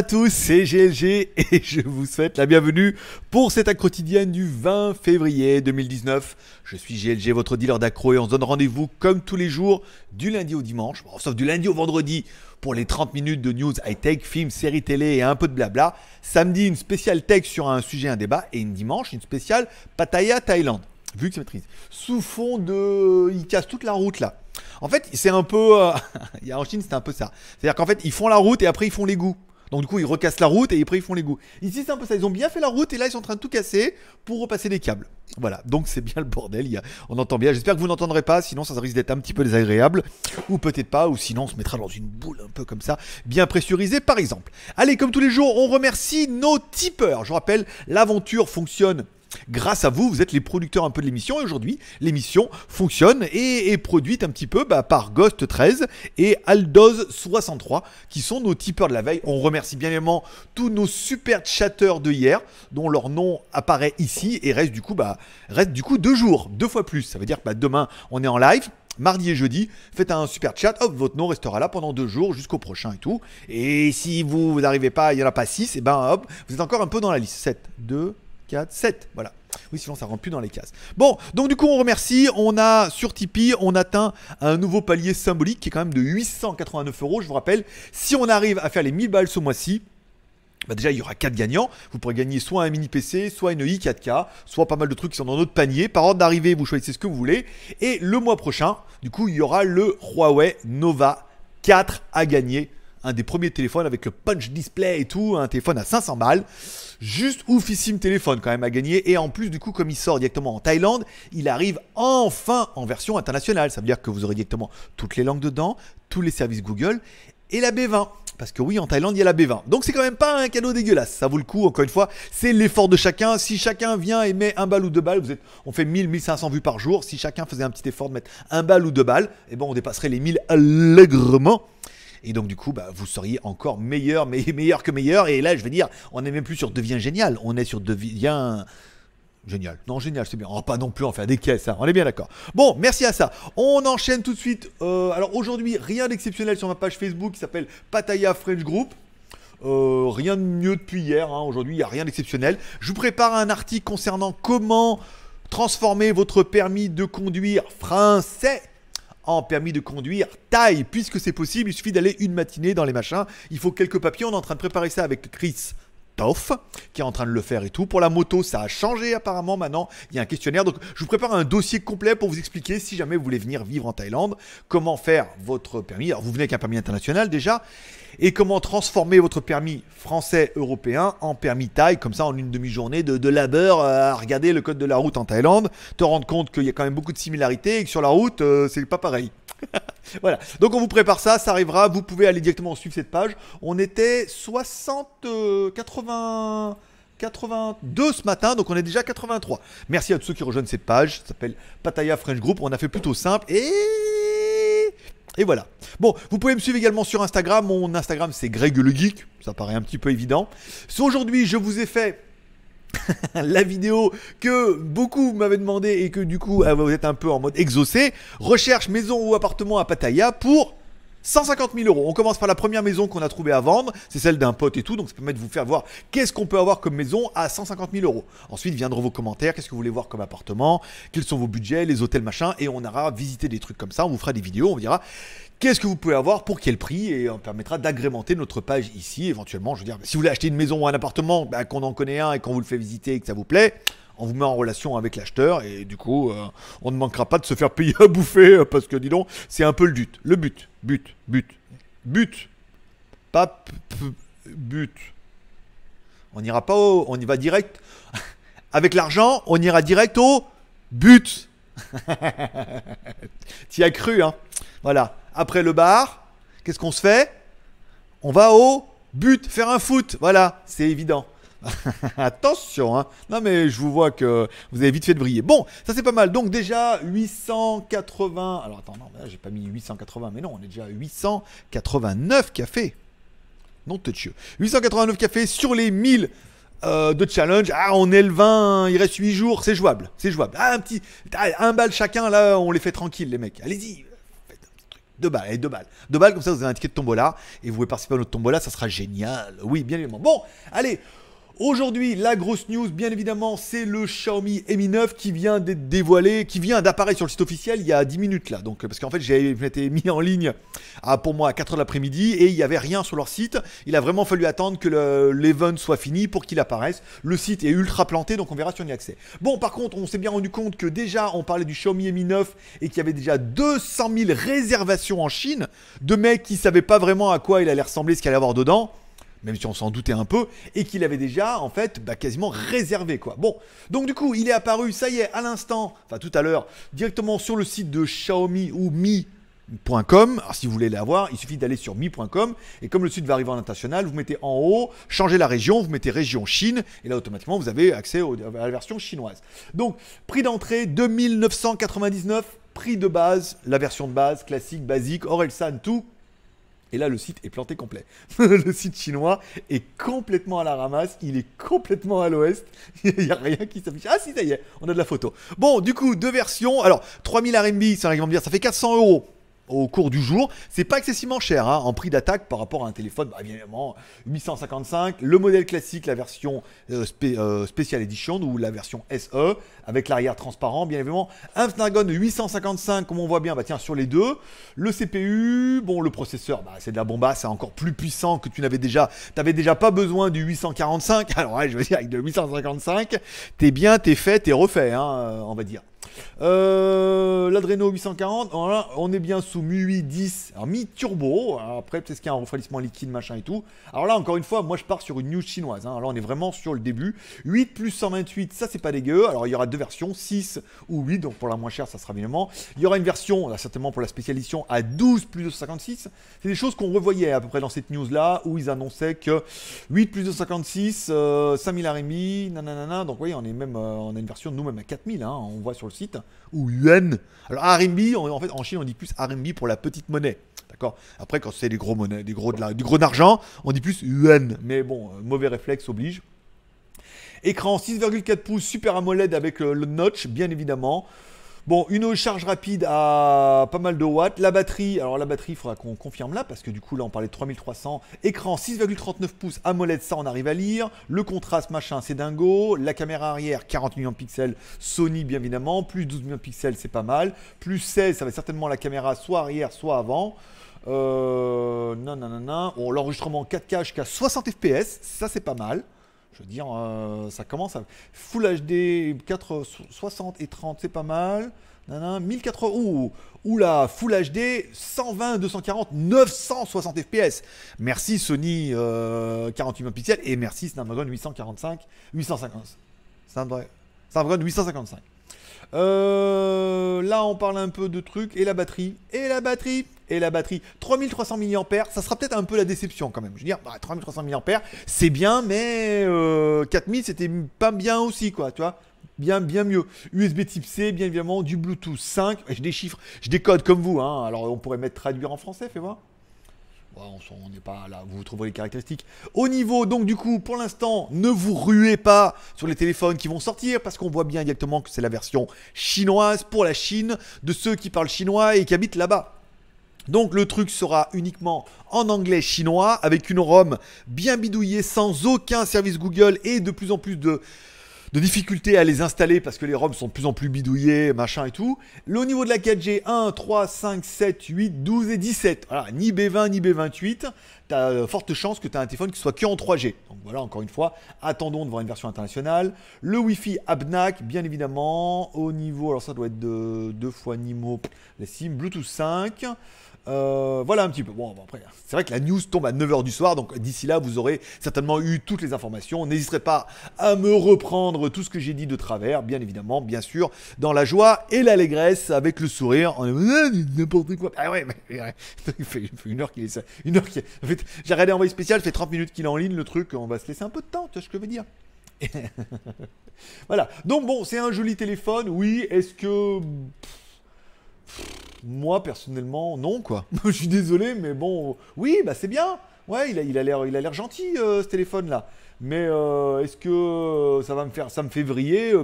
à tous, c'est GLG et je vous souhaite la bienvenue pour cette accro quotidienne du 20 février 2019. Je suis GLG, votre dealer d'accro et on se donne rendez-vous comme tous les jours du lundi au dimanche, bon, sauf du lundi au vendredi pour les 30 minutes de news high-tech, films, séries télé et un peu de blabla. Samedi, une spéciale tech sur un sujet, un débat et une dimanche, une spéciale Pattaya Thaïlande. Vu que ça maîtrise. Sous fond de... Ils cassent toute la route là. En fait, c'est un peu. Euh, a en Chine, c'est un peu ça. C'est-à-dire qu'en fait, ils font la route et après, ils font les goûts. Donc du coup, ils recassent la route et après ils font les goûts. Ici, c'est un peu ça. Ils ont bien fait la route et là, ils sont en train de tout casser pour repasser les câbles. Voilà, donc c'est bien le bordel. Il y a... On entend bien. J'espère que vous n'entendrez pas, sinon ça risque d'être un petit peu désagréable. Ou peut-être pas, ou sinon on se mettra dans une boule un peu comme ça, bien pressurisée par exemple. Allez, comme tous les jours, on remercie nos tipeurs. Je rappelle, l'aventure fonctionne Grâce à vous, vous êtes les producteurs un peu de l'émission et aujourd'hui, l'émission fonctionne et est produite un petit peu bah, par Ghost13 et Aldoz63 qui sont nos tipeurs de la veille. On remercie bien évidemment tous nos super chatteurs de hier dont leur nom apparaît ici et reste du coup, bah, reste du coup deux jours, deux fois plus. Ça veut dire que bah, demain, on est en live mardi et jeudi. Faites un super chat, hop, votre nom restera là pendant deux jours jusqu'au prochain et tout. Et si vous n'arrivez pas, il n'y en a pas six, et eh ben hop, vous êtes encore un peu dans la liste. 7, 2, 4, 7. Voilà. Oui, sinon ça rentre plus dans les cases. Bon, donc du coup, on remercie. On a sur Tipeee, on atteint un nouveau palier symbolique qui est quand même de 889 euros. Je vous rappelle, si on arrive à faire les 1000 balles ce mois-ci, bah, déjà, il y aura 4 gagnants. Vous pourrez gagner soit un mini PC, soit une i4K, soit pas mal de trucs qui sont dans notre panier. Par ordre d'arrivée, vous choisissez ce que vous voulez. Et le mois prochain, du coup, il y aura le Huawei Nova 4 à gagner un des premiers téléphones avec punch display et tout, un téléphone à 500 balles. Juste oufissime téléphone quand même à gagner. Et en plus, du coup, comme il sort directement en Thaïlande, il arrive enfin en version internationale. Ça veut dire que vous aurez directement toutes les langues dedans, tous les services Google et la B20. Parce que oui, en Thaïlande, il y a la B20. Donc c'est quand même pas un cadeau dégueulasse. Ça vaut le coup, encore une fois. C'est l'effort de chacun. Si chacun vient et met un balle ou deux balles, vous êtes, on fait 1000, 1500 vues par jour. Si chacun faisait un petit effort de mettre un balle ou deux balles, eh ben, on dépasserait les 1000 allègrement. Et donc, du coup, bah, vous seriez encore meilleur, mais meilleur que meilleur. Et là, je vais dire, on n'est même plus sur devient génial, on est sur devient. Génial. Non, génial, c'est bien. On oh, pas non plus en faire des caisses, hein. on est bien d'accord. Bon, merci à ça. On enchaîne tout de suite. Euh, alors aujourd'hui, rien d'exceptionnel sur ma page Facebook qui s'appelle Pataya French Group. Euh, rien de mieux depuis hier. Hein. Aujourd'hui, il n'y a rien d'exceptionnel. Je vous prépare un article concernant comment transformer votre permis de conduire français en permis de conduire taille, puisque c'est possible, il suffit d'aller une matinée dans les machins. Il faut quelques papiers, on est en train de préparer ça avec Chris qui est en train de le faire et tout. Pour la moto, ça a changé apparemment maintenant. Il y a un questionnaire. Donc, je vous prépare un dossier complet pour vous expliquer si jamais vous voulez venir vivre en Thaïlande, comment faire votre permis. Alors, vous venez avec un permis international déjà. Et comment transformer votre permis français-européen en permis thaï, comme ça en une demi-journée de, labeur euh, à regarder le code de la route en Thaïlande, te rendre compte qu'il y a quand même beaucoup de similarités et que sur la route, euh, c'est pas pareil. voilà. Donc on vous prépare ça, ça arrivera. Vous pouvez aller directement suivre cette page. On était 60, 80. 82 ce matin, donc on est déjà 83. Merci à tous ceux qui rejoignent cette page. Ça s'appelle Pataya French Group. On a fait plutôt simple et et voilà. Bon, vous pouvez me suivre également sur Instagram. Mon Instagram, c'est Greg le Geek. Ça paraît un petit peu évident. Aujourd'hui, je vous ai fait la vidéo que beaucoup m'avaient demandé et que du coup euh, vous êtes un peu en mode exaucé, recherche maison ou appartement à Pattaya pour 150 000 euros. On commence par la première maison qu'on a trouvée à vendre. C'est celle d'un pote et tout. Donc, ça permet de vous faire voir qu'est-ce qu'on peut avoir comme maison à 150 000 euros. Ensuite viendront vos commentaires. Qu'est-ce que vous voulez voir comme appartement Quels sont vos budgets Les hôtels, machin. Et on aura visité des trucs comme ça. On vous fera des vidéos. On vous dira qu'est-ce que vous pouvez avoir pour quel prix. Et on permettra d'agrémenter notre page ici. Éventuellement, je veux dire, si vous voulez acheter une maison ou un appartement, bah, qu'on en connaît un et qu'on vous le fait visiter et que ça vous plaît on vous met en relation avec l'acheteur et du coup, euh, on ne manquera pas de se faire payer à bouffer euh, parce que dis donc, c'est un peu le but. Le but, but, but, but, pas but. On n'ira pas au, on y va direct. Avec l'argent, on ira direct au but. T'y as cru, hein Voilà. Après le bar, qu'est-ce qu'on se fait On va au but, faire un foot. Voilà, c'est évident. Attention, hein. Non mais je vous vois que vous avez vite fait de briller. Bon, ça c'est pas mal. Donc déjà 880. Alors attends, non, là j'ai pas mis 880, mais non, on est déjà à 889 cafés. Non, vingt 889 cafés sur les 1000 euh, de challenge. Ah, on est le 20, il reste 8 jours, c'est jouable, c'est jouable. Ah, un petit, ah, un bal chacun, là, on les fait tranquilles, les mecs. Allez-y, deux balles, allez, deux balles. Deux balles, comme ça, vous avez un ticket de tombola et vous pouvez participer à notre tombola, ça sera génial. Oui, bien évidemment. Bon, allez, Aujourd'hui, la grosse news, bien évidemment, c'est le Xiaomi Mi 9 qui vient d'être dévoilé, qui vient d'apparaître sur le site officiel il y a 10 minutes là. Donc, parce qu'en fait, j'ai été mis en ligne à, pour moi à 4h de l'après-midi et il n'y avait rien sur leur site. Il a vraiment fallu attendre que l'event soit fini pour qu'il apparaisse. Le site est ultra planté, donc on verra si on y a accès. Bon, par contre, on s'est bien rendu compte que déjà, on parlait du Xiaomi Mi 9 et qu'il y avait déjà 200 000 réservations en Chine de mecs qui ne savaient pas vraiment à quoi il allait ressembler, ce qu'il allait avoir dedans même si on s'en doutait un peu, et qu'il avait déjà, en fait, bah, quasiment réservé, quoi. Bon, donc du coup, il est apparu, ça y est, à l'instant, enfin tout à l'heure, directement sur le site de Xiaomi ou Mi.com. Alors, si vous voulez l'avoir, il suffit d'aller sur mi.com et comme le site va arriver en international, vous mettez en haut, changez la région, vous mettez région Chine et là automatiquement vous avez accès à la version chinoise. Donc prix d'entrée 2999, prix de base, la version de base, classique, basique, Orelsan, tout et là, le site est planté complet. le site chinois est complètement à la ramasse, il est complètement à l'ouest. il n'y a rien qui s'affiche. Ah si, ça y est, on a de la photo. Bon, du coup, deux versions. Alors, 3000 RMB, ça va me dire, ça fait 400 euros au cours du jour. C'est pas excessivement cher hein, en prix d'attaque par rapport à un téléphone, bien bah, évidemment 855, le modèle classique, la version euh, Special euh, Edition ou la version SE avec l'arrière transparent, bien évidemment. Un Snapdragon 855, comme on voit bien, bah tiens, sur les deux. Le CPU, bon, le processeur, bah, c'est de la bomba, c'est encore plus puissant que tu n'avais déjà. T'avais déjà pas besoin du 845. Alors, ouais, je veux dire, avec le 855, t'es bien, t'es fait, t'es refait, hein, euh, on va dire. Euh, L'Adreno 840, on est bien sous mi 10, mi-turbo. Hein, après, peut-être qu'il y a un refroidissement liquide, machin et tout. Alors là, encore une fois, moi je pars sur une news chinoise. alors hein. Là, on est vraiment sur le début. 8 plus 128, ça c'est pas dégueu. Alors il y aura deux versions, 6 ou 8, donc pour la moins chère, ça sera évidemment. Il y aura une version, là, certainement pour la spécialisation à 12 plus 256. C'est des choses qu'on revoyait à peu près dans cette news là, où ils annonçaient que 8 plus 256, 5000 RMI, nanana. Donc vous voyez, on, est même, euh, on a une version nous même à 4000, hein. on voit sur le ou yuan. Alors RMB, en fait, en Chine, on dit plus RMB pour la petite monnaie. D'accord Après, quand c'est des gros monnaies, des gros de la, du gros d'argent, on dit plus yuan. Mais bon, euh, mauvais réflexe oblige. Écran 6,4 pouces, Super AMOLED avec euh, le notch, bien évidemment. Bon, une charge rapide à pas mal de watts. La batterie, alors la batterie, il faudra qu'on confirme là, parce que du coup, là, on parlait de 3300. Écran 6,39 pouces, AMOLED, ça, on arrive à lire. Le contraste, machin, c'est dingo. La caméra arrière, 40 millions de pixels, Sony, bien évidemment. Plus 12 millions de pixels, c'est pas mal. Plus 16, ça va être certainement la caméra soit arrière, soit avant. Euh, non, non, non, non. L'enregistrement 4K jusqu'à 60 fps, ça, c'est pas mal. Je veux dire, euh, ça commence à. Full HD 60 et 30, c'est pas mal. Nanan, 1080. Ouh, oula, Full HD 120, 240, 960 FPS. Merci Sony 48 euh, pixels et merci Snapdragon 845, 850. Snapdragon 855. Euh, là, on parle un peu de trucs. Et la batterie Et la batterie et la batterie 3300 mAh, ça sera peut-être un peu la déception quand même. Je veux dire, 3300 mAh, c'est bien, mais 4000 euh, c'était pas bien aussi, quoi, tu vois bien bien mieux. USB type C, bien évidemment, du Bluetooth 5. Je chiffres je décode comme vous. Hein. Alors on pourrait mettre traduire en français, fais voir. on n'est pas là, vous trouverez les caractéristiques. Au niveau, donc du coup, pour l'instant, ne vous ruez pas sur les téléphones qui vont sortir, parce qu'on voit bien exactement que c'est la version chinoise pour la Chine, de ceux qui parlent chinois et qui habitent là-bas. Donc le truc sera uniquement en anglais chinois avec une ROM bien bidouillée sans aucun service Google et de plus en plus de, difficultés à les installer parce que les ROM sont de plus en plus bidouillés, machin et tout. Le niveau de la 4G 1, 3, 5, 7, 8, 12 et 17. Voilà, ni B20 ni B28. Tu as forte chance que tu as un téléphone qui soit que en 3G. Donc voilà, encore une fois, attendons de voir une version internationale. Le Wi-Fi ABNAC, bien évidemment. Au niveau, alors ça doit être de deux fois NIMO, la SIM, Bluetooth 5. Euh, voilà un petit peu. Bon, après, c'est vrai que la news tombe à 9h du soir, donc d'ici là, vous aurez certainement eu toutes les informations. N'hésitez pas à me reprendre tout ce que j'ai dit de travers, bien évidemment, bien sûr, dans la joie et l'allégresse, avec le sourire, ah, n'importe quoi. Ah ouais, mais, Il, fait, une heure qu'il est Une heure qu'il en fait, j'ai arrêté envoyé spécial, je fait 30 minutes qu'il est en ligne, le truc, on va se laisser un peu de temps, tu vois ce que je veux dire. voilà. Donc bon, c'est un joli téléphone, oui. Est-ce que... Moi, personnellement, non, quoi. Je suis désolé, mais bon, oui, bah c'est bien. Ouais, il a, il l'air, il a l'air gentil, euh, ce téléphone-là. Mais euh, est-ce que euh, ça va me faire, ça me fait vriller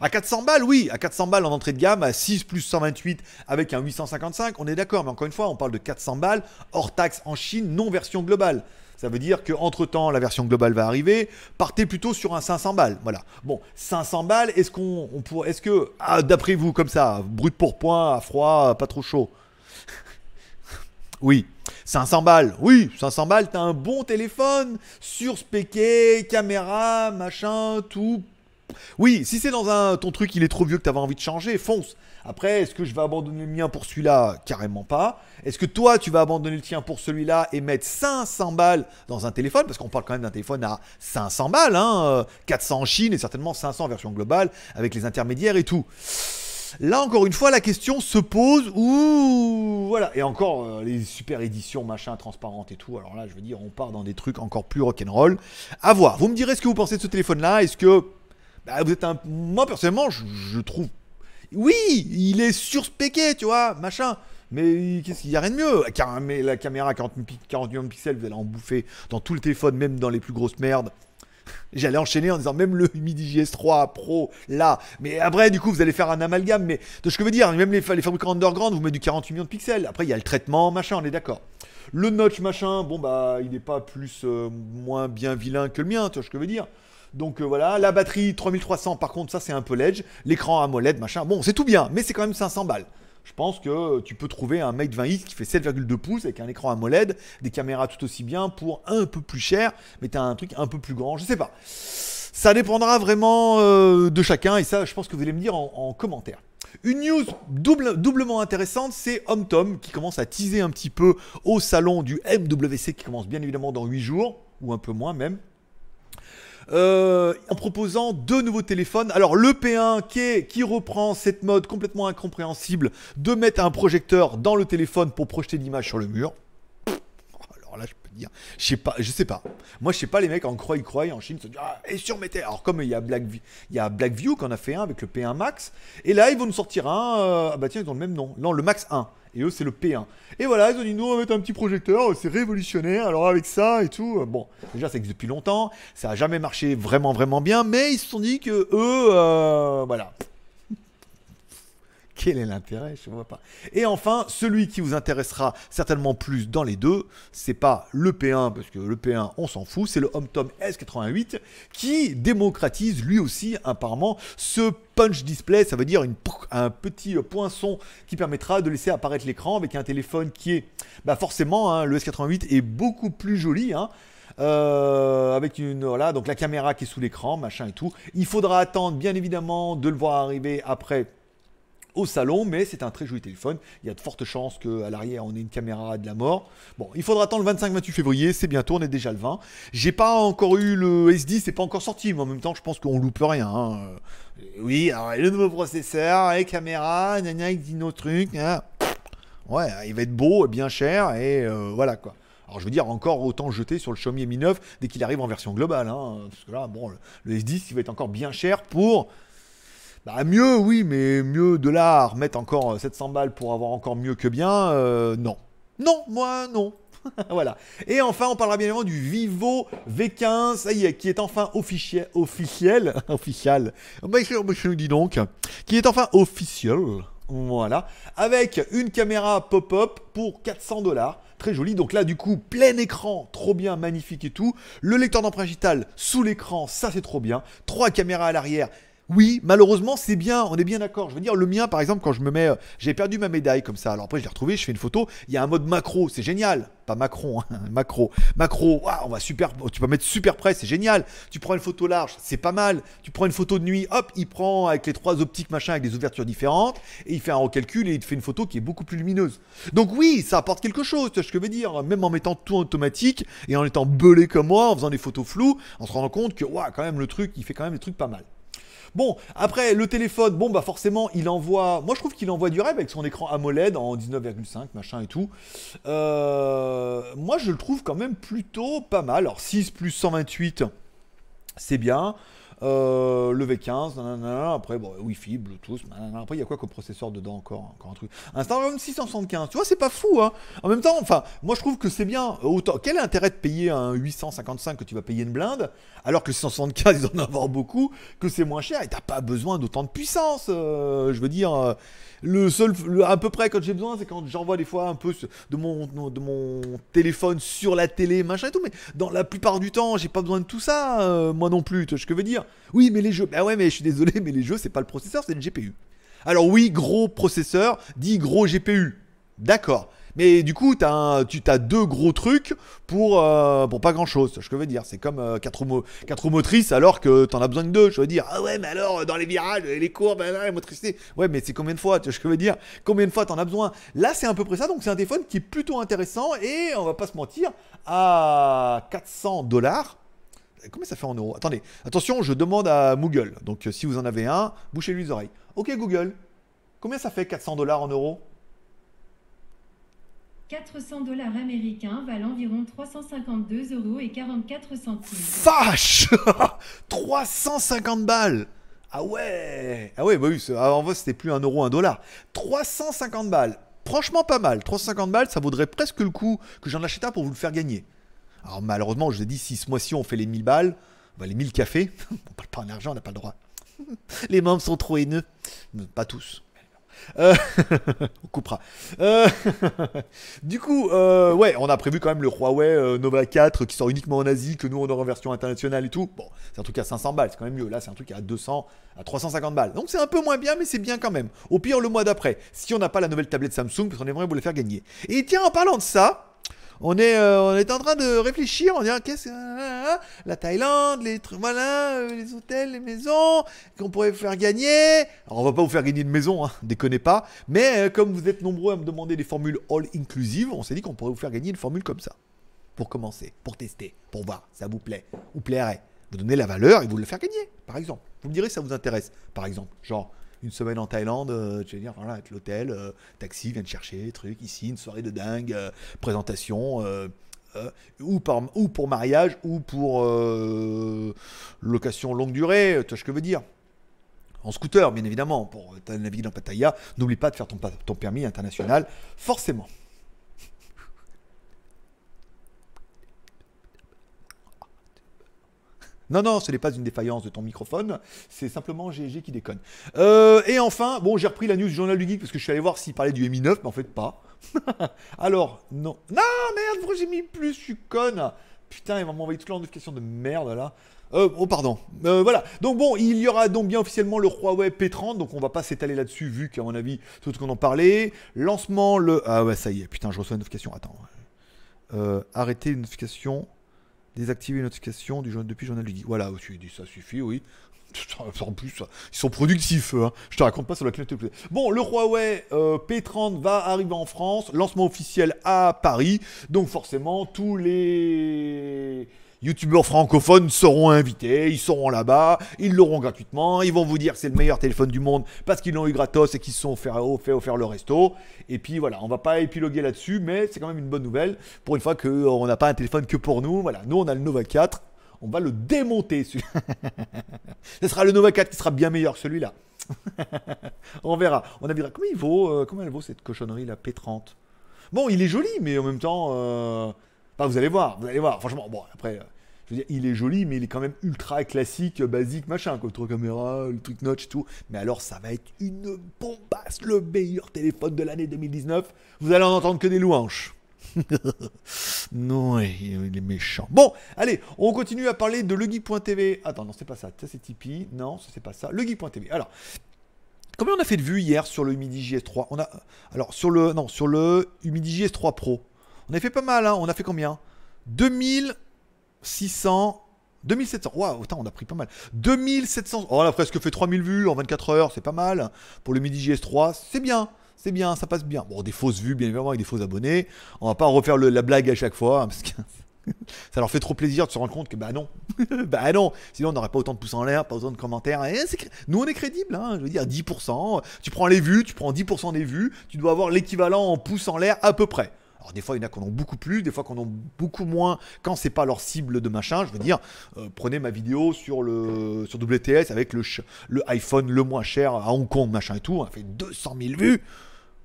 À 400 balles, oui, à 400 balles en entrée de gamme, à 6 plus 128 avec un 855, on est d'accord, mais encore une fois, on parle de 400 balles hors taxe en Chine, non version globale. Ça veut dire qu'entre-temps, la version globale va arriver. Partez plutôt sur un 500 balles. Voilà. Bon, 500 balles, est-ce qu'on pourrait... Est-ce que, ah, d'après vous, comme ça, brut pour à froid, pas trop chaud Oui. 500 balles, oui, 500 balles, t'as un bon téléphone, surspequé, caméra, machin, tout. Oui, si c'est dans un ton truc, il est trop vieux que t'avais envie de changer, fonce. Après, est-ce que je vais abandonner le mien pour celui-là Carrément pas. Est-ce que toi, tu vas abandonner le tien pour celui-là et mettre 500 balles dans un téléphone Parce qu'on parle quand même d'un téléphone à 500 balles, hein, 400 euh, en Chine et certainement 500 en version globale avec les intermédiaires et tout. Là encore une fois, la question se pose. Ouh, voilà. Et encore euh, les super éditions, machin, transparentes et tout. Alors là, je veux dire, on part dans des trucs encore plus rock'n'roll. À voir. Vous me direz ce que vous pensez de ce téléphone-là. Est-ce que bah, vous êtes un. Moi personnellement, je trouve oui, il est surspéqué, tu vois, machin. Mais qu'est-ce qu'il y a rien de mieux mais La caméra 40 millions de pixels, vous allez en bouffer dans tout le téléphone, même dans les plus grosses merdes. J'allais enchaîner en disant même le Midi GS3 Pro là. Mais après, du coup, vous allez faire un amalgame. Mais de ce que je veux dire, même les, fabricants underground vous mettez du 48 millions de pixels. Après, il y a le traitement, machin, on est d'accord. Le notch, machin, bon bah, il n'est pas plus euh, moins bien vilain que le mien, tu vois ce que je veux dire. Donc euh, voilà, la batterie 3300, par contre, ça c'est un peu ledge. L'écran AMOLED, machin. Bon, c'est tout bien, mais c'est quand même 500 balles. Je pense que tu peux trouver un Mate 20X qui fait 7,2 pouces avec un écran AMOLED, des caméras tout aussi bien pour un peu plus cher, mais tu as un truc un peu plus grand, je sais pas. Ça dépendra vraiment euh, de chacun et ça, je pense que vous allez me dire en, commentaire. Une news doublement intéressante, c'est HomeTom qui commence à teaser un petit peu au salon du MWC qui commence bien évidemment dans 8 jours, ou un peu moins même, euh, en proposant deux nouveaux téléphones. Alors le P1 qui, qui reprend cette mode complètement incompréhensible de mettre un projecteur dans le téléphone pour projeter l'image sur le mur. Alors là, je peux dire, je sais pas, je sais pas. Moi, je sais pas, les mecs en croient ils croient, en Chine, ils se disent, ah, et sur Alors, comme il y a Blackview il y a Blackview qu'on a fait un avec le P1 Max, et là, ils vont nous sortir un, euh, ah bah tiens, ils ont le même nom. Non, le Max 1 et eux c'est le P1. Et voilà, ils ont dit nous on va mettre un petit projecteur, c'est révolutionnaire, alors avec ça et tout, euh, bon, déjà ça existe depuis longtemps, ça a jamais marché vraiment vraiment bien, mais ils se sont dit que eux, euh, voilà, quel est l'intérêt Je ne vois pas. Et enfin, celui qui vous intéressera certainement plus dans les deux, c'est pas le P1, parce que le P1, on s'en fout, c'est le HomeTom S88 qui démocratise lui aussi apparemment ce punch display, ça veut dire un petit poinçon qui permettra de laisser apparaître l'écran avec un téléphone qui est, bah, forcément, hein, le S88 est beaucoup plus joli. Hein. Euh, avec une voilà donc la caméra qui est sous l'écran machin et tout il faudra attendre bien évidemment de le voir arriver après au salon, mais c'est un très joli téléphone. Il y a de fortes chances qu'à l'arrière, on ait une caméra de la mort. Bon, il faudra attendre le 25-28 février, c'est bientôt, on est déjà le 20. J'ai pas encore eu le S10, c'est pas encore sorti, mais en même temps, je pense qu'on loupe rien. Hein. Euh, oui, le nouveau processeur, les caméras, nana, il dit nos trucs. Hein. Ouais, il va être beau, et bien cher, et euh, voilà quoi. Alors je veux dire, encore autant jeter sur le Xiaomi Mi 9 dès qu'il arrive en version globale. Hein, parce que là, bon, le S10, il va être encore bien cher pour bah, mieux, oui, mais mieux de là à remettre encore 700 euh, balles pour avoir encore mieux que bien, euh, non. Non, moi non. voilà. Et enfin, on parlera bien évidemment du Vivo V15, ça y est, qui est enfin officiel, officiel, official. Oh, bah, bah, je, dis donc, qui est enfin officiel. Voilà, avec une caméra pop-up pour 400 dollars, très joli. Donc là, du coup, plein écran, trop bien, magnifique et tout. Le lecteur d'empreinte digitale sous l'écran, ça c'est trop bien. Trois caméras à l'arrière, oui, malheureusement, c'est bien, on est bien d'accord. Je veux dire, le mien, par exemple, quand je me mets. Euh, j'ai perdu ma médaille comme ça. Alors après, je l'ai retrouvée, je fais une photo. Il y a un mode macro, c'est génial. Pas Macron, hein, macro. Macro, Waouh, on va super. Tu peux mettre super près, c'est génial. Tu prends une photo large, c'est pas mal. Tu prends une photo de nuit, hop, il prend avec les trois optiques, machin, avec des ouvertures différentes. Et il fait un recalcul et il te fait une photo qui est beaucoup plus lumineuse. Donc oui, ça apporte quelque chose, tu vois ce que je veux dire. Même en mettant tout en automatique et en étant belé comme moi, en faisant des photos floues, en se rendant compte que, waouh, quand même, le truc, il fait quand même des trucs pas mal. Bon, après, le téléphone, bon, bah forcément, il envoie. Moi, je trouve qu'il envoie du rêve avec son écran AMOLED en 19,5, machin et tout. Euh, moi, je le trouve quand même plutôt pas mal. Alors, 6 plus 128, c'est bien. Euh, le V15, après bon, Wi-Fi, Bluetooth, après il y a quoi comme processeur dedans encore, hein, encore un truc. Un Snapdragon 675, tu vois, c'est pas fou, hein. En même temps, enfin, moi je trouve que c'est bien. Autant, quel intérêt de payer un 855 que tu vas payer une blinde, alors que 675 ils en avoir beaucoup, que c'est moins cher et t'as pas besoin d'autant de puissance. Euh, je veux dire, euh, le seul, à peu près quand j'ai besoin, c'est quand j'envoie des fois un peu de mon, de mon téléphone sur la télé, machin et tout. Mais dans la plupart du temps, j'ai pas besoin de tout ça, moi non plus. Tu vois ce que je veux dire oui, mais les jeux. Bah ouais, mais je suis désolé, mais les jeux, c'est pas le processeur, c'est le GPU. Alors oui, gros processeur dit gros GPU. D'accord. Mais du coup, tu as deux gros trucs pour, euh, pas grand chose. je veux dire, c'est comme euh, quatre, roues, motrices alors que t'en as besoin que deux. Je veux dire, ah ouais, mais alors dans les virages, les courbes, les motricités. Ouais, mais c'est combien de fois Je veux dire, combien de fois t'en as besoin Là, c'est à peu près ça. Donc, c'est un téléphone qui est plutôt intéressant et on va pas se mentir, à 400 dollars Comment ça fait en euros Attendez, attention, je demande à Google. Donc euh, si vous en avez un, bouchez-lui les oreilles. Ok Google, combien ça fait 400 dollars en euros 400 dollars américains valent environ 352 euros et 44 centimes. Fâche 350 balles Ah ouais Ah ouais, bah oui, avant c'était plus un euro, un dollar. 350 balles Franchement pas mal. 350 balles, ça vaudrait presque le coup que j'en achète un pour vous le faire gagner. Alors malheureusement, je vous ai dit, si ce mois-ci on fait les 1000 balles, va ben, les 1000 cafés, on parle pas en argent, on n'a pas le droit. les membres sont trop haineux. Pas tous. Euh, on coupera. Euh, du coup, euh, ouais, on a prévu quand même le Huawei Nova 4 qui sort uniquement en Asie, que nous on aura en version internationale et tout. Bon, c'est un truc à 500 balles, c'est quand même mieux. Là, c'est un truc à 200, à 350 balles. Donc c'est un peu moins bien, mais c'est bien quand même. Au pire, le mois d'après, si on n'a pas la nouvelle tablette Samsung, parce qu'on aimerait vous la faire gagner. Et tiens, en parlant de ça, euh, on est, en train de réfléchir, on dit, ah, qu'est-ce ah, ah, La Thaïlande, les trucs, euh, les hôtels, les maisons, qu'on pourrait vous faire gagner. Alors, on va pas vous faire gagner de maison, hein, déconnez pas. Mais euh, comme vous êtes nombreux à me demander des formules all-inclusive, on s'est dit qu'on pourrait vous faire gagner une formule comme ça. Pour commencer, pour tester, pour voir, ça vous plaît ou plairait. Vous donnez la valeur et vous le faire gagner, par exemple. Vous me direz, ça vous intéresse, par exemple. Genre, une semaine en Thaïlande, euh, tu vas dire, voilà, avec l'hôtel, euh, taxi, viens te chercher, truc, ici, une soirée de dingue, euh, présentation. ou, ou pour mariage ou pour location longue durée, tu vois ce que je veux dire. En scooter, bien évidemment, pour naviguer dans Pattaya, n'oublie pas de faire ton permis international, forcément. Non, non, ce n'est pas une défaillance de ton microphone, c'est simplement GG qui déconne. Euh, et enfin, bon, j'ai repris la news du journal du geek parce que je suis allé voir s'il parlait du MI9, mais en fait pas. Alors, non. Non, merde, j'ai mis plus, je suis conne. Putain, il va m'envoyer tout le notification de merde là. Euh, oh pardon. Euh, voilà. Donc bon, il y aura donc bien officiellement le Huawei P30, donc on va pas s'étaler là-dessus vu qu'à mon avis tout ce qu'on en parlait. Lancement le ah ouais ça y est putain je reçois une notification. Attends. arrêtez une notification désactiver les notifications du journal depuis le journal du geek. Voilà, tu dis ça suffit, oui. En plus, ils sont productifs. Hein. Je te raconte pas sur la clé. Bon, le Huawei euh, P30 va arriver en France. Lancement officiel à Paris. Donc forcément, tous les Youtubers francophones seront invités, ils seront là-bas, ils l'auront gratuitement, ils vont vous dire que c'est le meilleur téléphone du monde parce qu'ils l'ont eu gratos et qu'ils se sont offert, fait offert le resto. Et puis voilà, on va pas épiloguer là-dessus, mais c'est quand même une bonne nouvelle pour une fois qu'on euh, n'a pas un téléphone que pour nous. Voilà, nous on a le Nova 4, on va le démonter. Ce sera le Nova 4 qui sera bien meilleur celui-là. on verra. On a Comment il vaut, euh, comment elle vaut cette cochonnerie la P30. Bon, il est joli, mais en même temps. Euh, Enfin, vous allez voir, vous allez voir. Franchement, bon, après, euh, je veux dire, il est joli, mais il est quand même ultra classique, euh, basique, machin, contre caméra, le truc notch, tout. Mais alors, ça va être une bombasse, le meilleur téléphone de l'année 2019. Vous allez en entendre que des louanges. non, il est méchant. Bon, allez, on continue à parler de legui.tv. Attends, non, c'est pas ça. Ça, c'est Tipeee. Non, c'est pas ça. Legui.tv. Alors, combien on a fait de vues hier sur le Midi JS3 On a alors sur le non, sur le Humidi JS3 Pro. On a fait pas mal, hein. on a fait combien 2600. 2700. Waouh, autant on a pris pas mal. 2700. Oh, on a presque fait 3000 vues en 24 heures, c'est pas mal. Pour le midi GS3, c'est bien. C'est bien, ça passe bien. Bon, des fausses vues, bien évidemment, avec des faux abonnés. On va pas refaire la blague à chaque fois, hein, parce que ça leur fait trop plaisir de se rendre compte que bah non, bah non, sinon on n'aurait pas autant de pouces en l'air, pas autant de commentaires. Nous on est crédible, hein, je veux dire 10%, tu prends les vues, tu prends 10% des vues, tu dois avoir l'équivalent en pouces en l'air à peu près. Alors des fois, il y en a qu'on en ont beaucoup plus, des fois qu'on en a beaucoup moins quand c'est pas leur cible de machin. Je veux dire, euh, prenez ma vidéo sur le sur WTS avec le, le iPhone le moins cher à Hong Kong, machin et tout, on a fait 200 000 vues.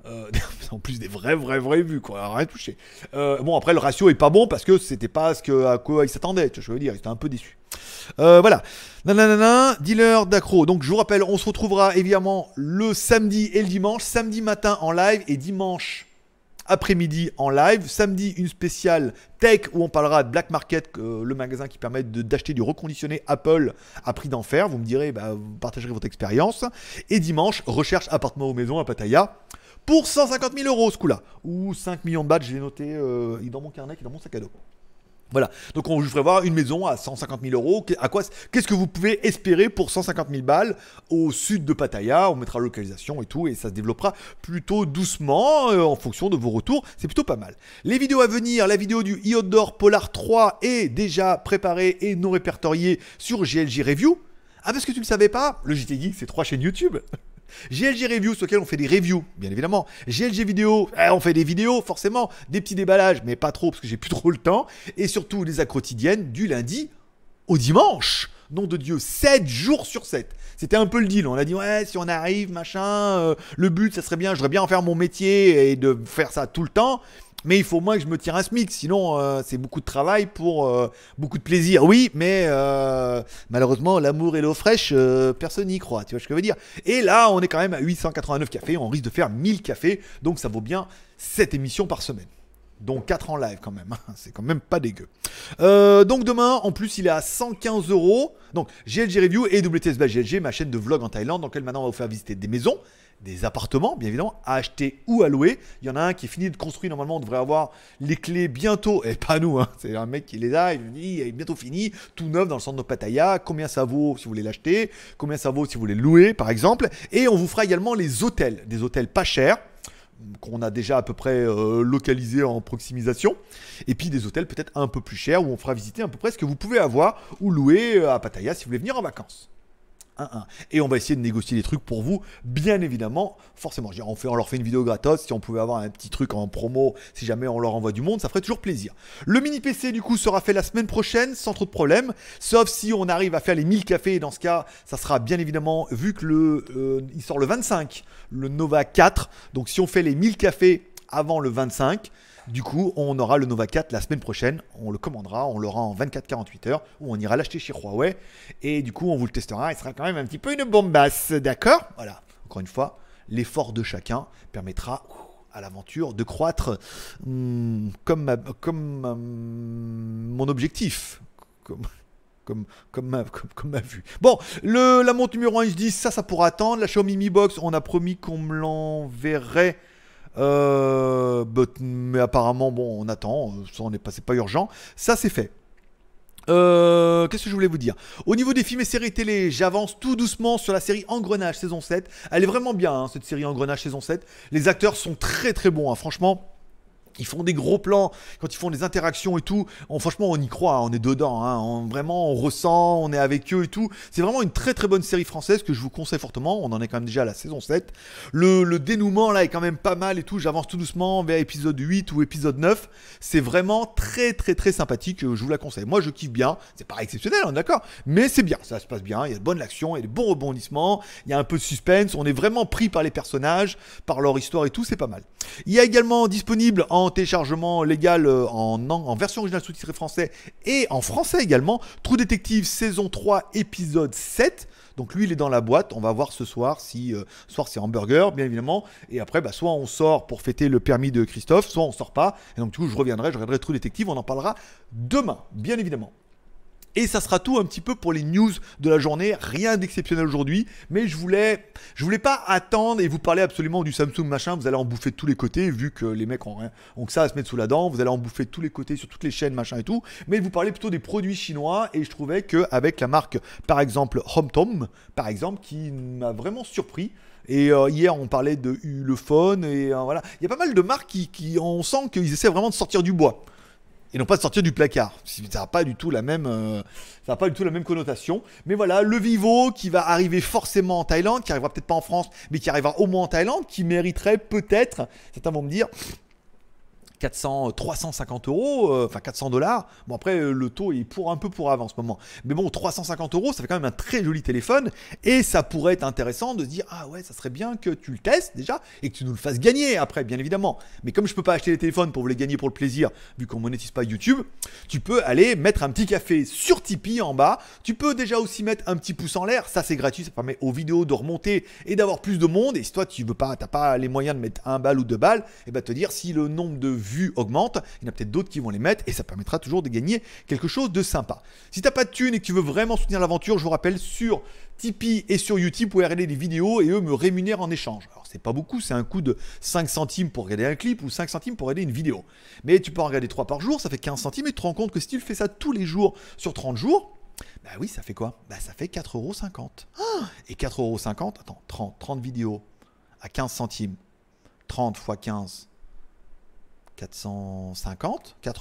Euh, en plus des vraies, vraies, vraies vues, quoi. Rien touché. Euh, bon, après, le ratio est pas bon parce que c'était pas ce que, à quoi ils s'attendaient. Je veux dire, ils étaient un peu déçus. Euh, voilà. Nanana, dealer d'accro. Donc, je vous rappelle, on se retrouvera évidemment le samedi et le dimanche. Samedi matin en live et dimanche après-midi en live. Samedi, une spéciale tech où on parlera de Black Market, euh, le magasin qui permet d'acheter du reconditionné Apple à prix d'enfer. Vous me direz, bah, vous partagerez votre expérience. Et dimanche, recherche appartement ou maison à Pattaya pour 150 000 euros ce coup-là. Ou 5 millions de bahts, je l'ai noté euh, est dans mon carnet, il est dans mon sac à dos. Voilà, donc on vous ferait voir une maison à 150 000 euros. À quoi, qu'est-ce que vous pouvez espérer pour 150 000 balles au sud de Pattaya On mettra localisation et tout, et ça se développera plutôt doucement euh, en fonction de vos retours. C'est plutôt pas mal. Les vidéos à venir, la vidéo du Iodor Polar 3 est déjà préparée et non répertoriée sur GLJ Review. Ah, parce que tu ne savais pas, le JT c'est trois chaînes YouTube. GLG Reviews sur lequel on fait des reviews, bien évidemment. GLG Vidéo, eh, on fait des vidéos, forcément, des petits déballages, mais pas trop, parce que j'ai plus trop le temps. Et surtout, les quotidiennes du lundi au dimanche. Nom de Dieu, 7 jours sur 7. C'était un peu le deal. On a dit, ouais, si on arrive, machin, euh, le but, ça serait bien, je bien en faire mon métier et de faire ça tout le temps mais il faut moins que je me tire un SMIC, sinon euh, c'est beaucoup de travail pour euh, beaucoup de plaisir. Oui, mais euh, malheureusement, l'amour et l'eau fraîche, personne n'y croit, tu vois ce que je veux dire. Et là, on est quand même à 889 cafés, on risque de faire 1000 cafés, donc ça vaut bien 7 émissions par semaine. Donc 4 en live quand même, hein, c'est quand même pas dégueu. donc demain, en plus, il est à 115 euros. Donc GLG Review et WTSBA GLG, ma chaîne de vlog en Thaïlande, dans laquelle maintenant on va vous faire visiter des maisons, des appartements, bien évidemment, à acheter ou à louer. Il y en a un qui est fini de construire, normalement, on devrait avoir les clés bientôt, et eh, pas nous, hein. c'est un mec qui les a, il dit, il est bientôt fini, tout neuf dans le centre de Pattaya, combien ça vaut si vous voulez l'acheter, combien ça vaut si vous voulez louer, par exemple, et on vous fera également les hôtels, des hôtels pas chers, qu'on a déjà à peu près euh, localisés en proximisation, et puis des hôtels peut-être un peu plus chers, où on fera visiter à peu près ce que vous pouvez avoir ou louer euh, à Pattaya si vous voulez venir en vacances. Et on va essayer de négocier des trucs pour vous, bien évidemment, forcément. on, fait, on leur fait une vidéo gratos, si on pouvait avoir un petit truc en promo, si jamais on leur envoie du monde, ça ferait toujours plaisir. Le mini PC, du coup, sera fait la semaine prochaine, sans trop de problèmes, sauf si on arrive à faire les 1000 cafés, et dans ce cas, ça sera bien évidemment, vu que le, euh, il sort le 25, le Nova 4, donc si on fait les 1000 cafés avant le 25, du coup, on aura le Nova 4 la semaine prochaine. On le commandera, on l'aura en 24-48 heures, ou on ira l'acheter chez Huawei. Et du coup, on vous le testera. Il sera quand même un petit peu une bombasse, d'accord Voilà. Encore une fois, l'effort de chacun permettra à l'aventure de croître hmm, comme, comme hmm, mon objectif. Comme, comme, comme, ma, comme, ma vue. Bon, le, la montre numéro 1, ça, ça pourra attendre. La Xiaomi Mi Box, on a promis qu'on me l'enverrait euh, mais apparemment, bon, on attend. Euh, ça, on n'est pas, c'est pas urgent. Ça, c'est fait. Euh, qu'est-ce que je voulais vous dire Au niveau des films et séries télé, j'avance tout doucement sur la série Engrenage saison 7. Elle est vraiment bien, hein, cette série Engrenage saison 7. Les acteurs sont très très bons, hein, franchement ils font des gros plans, quand ils font des interactions et tout, on, franchement, on y croit, hein, on est dedans. Hein, vraiment, on ressent, on est avec eux et tout. C'est vraiment une très très bonne série française que je vous conseille fortement. On en est quand même déjà à la saison 7. Le, dénouement là est quand même pas mal et tout. J'avance tout doucement vers épisode 8 ou épisode 9. C'est vraiment très très très sympathique. Je vous la conseille. Moi, je kiffe bien. C'est pas exceptionnel, on hein, est d'accord. Mais c'est bien, ça se passe bien. Il y a de bonnes actions, il y a de bons rebondissements, il y a un peu de suspense. On est vraiment pris par les personnages, par leur histoire et tout. C'est pas mal. Il y a également disponible en téléchargement légal euh, en, en version originale sous-titrée français et en français également. Trou Détective saison 3 épisode 7. Donc lui, il est dans la boîte. On va voir ce soir si ce euh, soir c'est hamburger, bien évidemment. Et après, bah, soit on sort pour fêter le permis de Christophe, soit on sort pas. Et donc du coup, je reviendrai, je regarderai Trou Détective. On en parlera demain, bien évidemment. Et ça sera tout un petit peu pour les news de la journée. Rien d'exceptionnel aujourd'hui, mais je voulais, je voulais pas attendre et vous parler absolument du Samsung machin. Vous allez en bouffer de tous les côtés, vu que les mecs ont, rien. Hein, Donc ça à se mettre sous la dent. Vous allez en bouffer de tous les côtés sur toutes les chaînes machin et tout. Mais vous parlez plutôt des produits chinois et je trouvais qu'avec avec la marque, par exemple Homtom, par exemple, qui m'a vraiment surpris. Et euh, hier, on parlait de le et euh, voilà. Il y a pas mal de marques qui, qui on sent qu'ils essaient vraiment de sortir du bois et non pas de sortir du placard. Ça n'a pas du tout la même, euh, pas du tout la même connotation. Mais voilà, le Vivo qui va arriver forcément en Thaïlande, qui arrivera peut-être pas en France, mais qui arrivera au moins en Thaïlande, qui mériterait peut-être, certains vont me dire, 400, 350 euros, euh, enfin 400 dollars. Bon, après, euh, le taux est pour un peu pour avant en ce moment. Mais bon, 350 euros, ça fait quand même un très joli téléphone. Et ça pourrait être intéressant de se dire Ah ouais, ça serait bien que tu le testes déjà et que tu nous le fasses gagner après, bien évidemment. Mais comme je peux pas acheter les téléphones pour vous les gagner pour le plaisir, vu qu'on monétise pas YouTube, tu peux aller mettre un petit café sur Tipeee en bas. Tu peux déjà aussi mettre un petit pouce en l'air. Ça, c'est gratuit. Ça permet aux vidéos de remonter et d'avoir plus de monde. Et si toi, tu veux pas, t'as pas les moyens de mettre un balle ou deux balles, et eh bien te dire si le nombre de vues vues augmentent, il y en a peut-être d'autres qui vont les mettre et ça permettra toujours de gagner quelque chose de sympa. Si t'as pas de thunes et que tu veux vraiment soutenir l'aventure, je vous rappelle sur Tipeee et sur YouTube, vous pouvez regarder des vidéos et eux me rémunèrent en échange. Alors c'est pas beaucoup, c'est un coût de 5 centimes pour regarder un clip ou 5 centimes pour regarder une vidéo. Mais tu peux en regarder 3 par jour, ça fait 15 centimes et tu te rends compte que si tu fais ça tous les jours sur 30 jours, bah oui, ça fait quoi Bah ça fait 4,50€. Ah et 4,50€, attends, 30, 30 vidéos à 15 centimes. 30 x 15, 450 4,50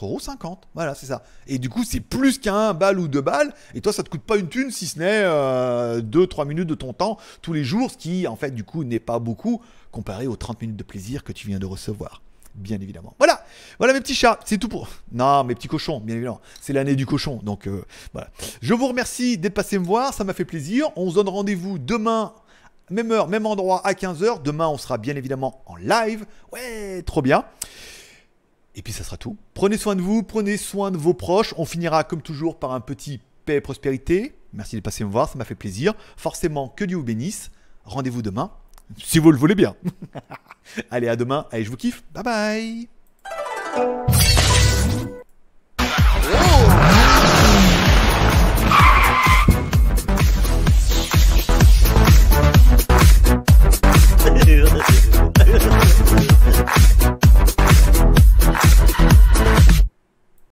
euros. Voilà, c'est ça. Et du coup, c'est plus qu'un bal ou deux balles. Et toi, ça te coûte pas une thune, si ce n'est 2-3 euh, minutes de ton temps tous les jours, ce qui, en fait, du coup, n'est pas beaucoup comparé aux 30 minutes de plaisir que tu viens de recevoir. Bien évidemment. Voilà, voilà mes petits chats, c'est tout pour. Non, mes petits cochons, bien évidemment. C'est l'année du cochon, donc euh, voilà. Je vous remercie d'être passé me voir, ça m'a fait plaisir. On se donne rendez-vous demain même heure, même endroit à 15h. Demain, on sera bien évidemment en live. Ouais, trop bien. Et puis ça sera tout. Prenez soin de vous, prenez soin de vos proches. On finira comme toujours par un petit paix et prospérité. Merci de passer me voir, ça m'a fait plaisir. Forcément, que Dieu vous bénisse. Rendez-vous demain, si vous le voulez bien. Allez, à demain. Allez, je vous kiffe. Bye bye.